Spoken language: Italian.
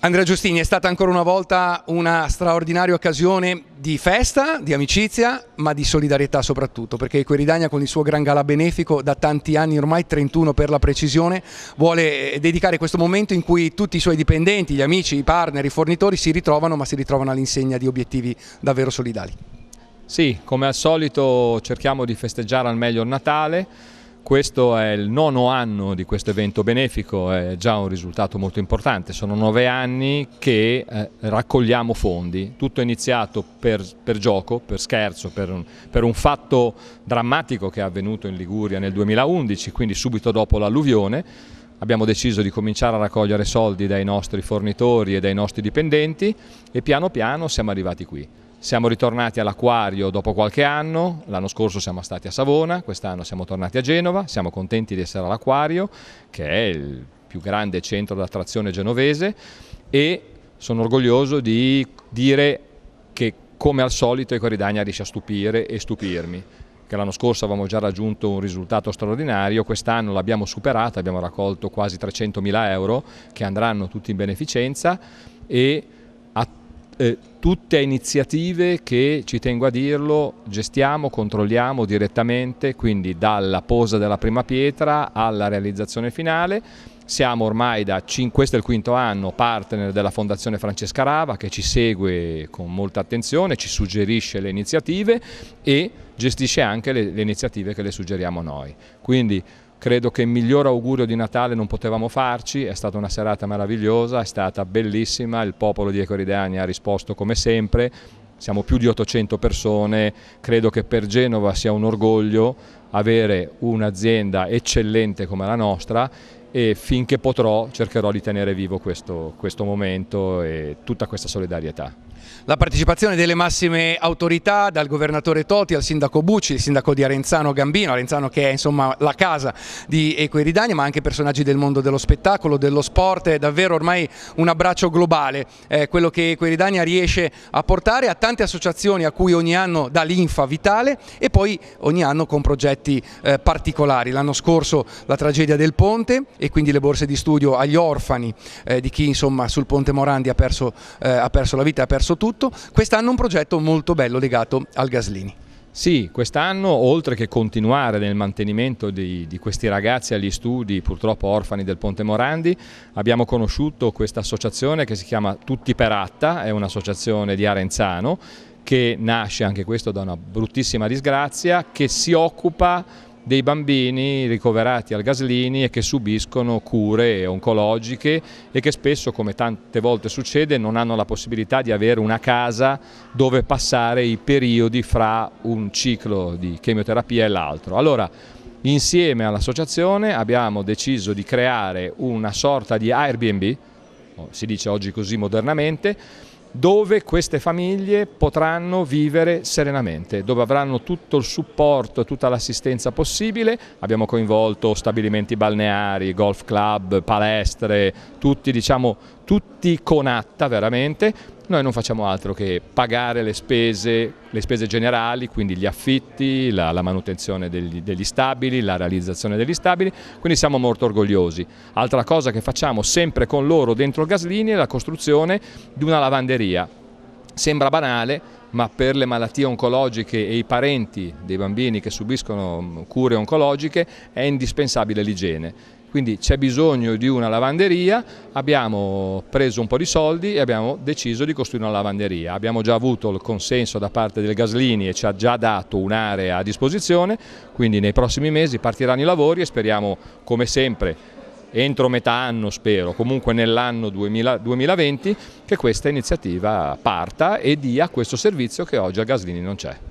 Andrea Giustini, è stata ancora una volta una straordinaria occasione di festa, di amicizia, ma di solidarietà soprattutto, perché Queridania con il suo gran gala benefico da tanti anni, ormai 31 per la precisione, vuole eh, dedicare questo momento in cui tutti i suoi dipendenti, gli amici, i partner, i fornitori si ritrovano, ma si ritrovano all'insegna di obiettivi davvero solidali. Sì, come al solito cerchiamo di festeggiare al meglio il Natale, questo è il nono anno di questo evento benefico, è già un risultato molto importante, sono nove anni che eh, raccogliamo fondi, tutto è iniziato per, per gioco, per scherzo, per un, per un, fatto drammatico che è avvenuto in Liguria nel 2011, quindi subito dopo l'alluvione, abbiamo deciso di cominciare a raccogliere soldi dai nostri fornitori e dai nostri dipendenti e piano piano siamo arrivati qui. Siamo ritornati all'Aquario dopo qualche anno, l'anno scorso siamo stati a Savona, quest'anno siamo tornati a Genova, siamo contenti di essere all'Aquario, che è il più grande centro d'attrazione genovese e sono orgoglioso di dire che come al solito Ecoridagna riesce a stupire e stupirmi che l'anno scorso avevamo già raggiunto un risultato straordinario, quest'anno l'abbiamo superato, abbiamo raccolto quasi 300.000 euro che andranno tutti in beneficenza e eh, tutte iniziative che, ci tengo a dirlo, gestiamo, controlliamo direttamente, quindi dalla posa della prima pietra alla realizzazione finale. Siamo ormai da, questo è il quinto anno, partner della Fondazione Francesca Rava che ci segue con molta attenzione, ci suggerisce le iniziative e gestisce anche le, le iniziative che le suggeriamo noi. Quindi Credo che il miglior augurio di Natale non potevamo farci, è stata una serata meravigliosa, è stata bellissima, il popolo di Ecoridani ha risposto come sempre, siamo più di 800 persone, credo che per Genova sia un orgoglio avere un'azienda eccellente come la nostra e finché potrò cercherò di tenere vivo questo, questo momento e tutta questa solidarietà. La partecipazione delle massime autorità, dal governatore Toti al sindaco Bucci, il sindaco di Arenzano Gambino, Arenzano che è insomma la casa di Equiridania, ma anche personaggi del mondo dello spettacolo, dello sport, è davvero ormai un abbraccio globale eh, quello che Equiridania riesce a portare a tante associazioni a cui ogni anno dà l'infa vitale e poi ogni anno con progetti eh, particolari. L'anno scorso la tragedia del ponte e quindi le borse di studio agli orfani eh, di chi insomma sul ponte Morandi ha perso, eh, ha perso la vita, ha perso perso tutto, quest'anno un progetto molto bello legato al Gaslini. Sì, quest'anno oltre che continuare nel mantenimento di, di, questi ragazzi agli studi, purtroppo orfani del Ponte Morandi, abbiamo conosciuto questa associazione che si chiama Tutti per Atta, è un'associazione di Arenzano che nasce anche questo da una bruttissima disgrazia, che si occupa dei bambini ricoverati al Gaslini e che subiscono cure oncologiche e che spesso, come tante volte succede, non hanno la possibilità di avere una casa dove passare i periodi fra un ciclo di chemioterapia e l'altro. Allora, insieme all'associazione abbiamo deciso di creare una sorta di Airbnb, si dice oggi così modernamente, dove queste famiglie potranno vivere serenamente, dove avranno tutto il supporto, tutta l'assistenza possibile. Abbiamo coinvolto stabilimenti balneari, golf club, palestre, tutti, diciamo, tutti con atta veramente, noi non facciamo altro che pagare le spese, le spese generali, quindi gli affitti, la, la manutenzione degli, degli, stabili, la realizzazione degli stabili, quindi siamo molto orgogliosi. Altra cosa che facciamo sempre con loro dentro il Gaslini è la costruzione di una lavanderia. Sembra banale, ma per le malattie oncologiche e i parenti dei bambini che subiscono mm, cure oncologiche è indispensabile l'igiene quindi c'è bisogno di una lavanderia, abbiamo preso un po' di soldi e abbiamo deciso di costruire una lavanderia. Abbiamo già avuto il consenso da parte del Gaslini e ci ha già dato un'area a disposizione, quindi nei prossimi mesi partiranno i lavori e speriamo, come sempre, entro metà anno spero, comunque nell'anno 2020, che questa iniziativa parta e dia questo servizio che oggi a Gaslini non c'è.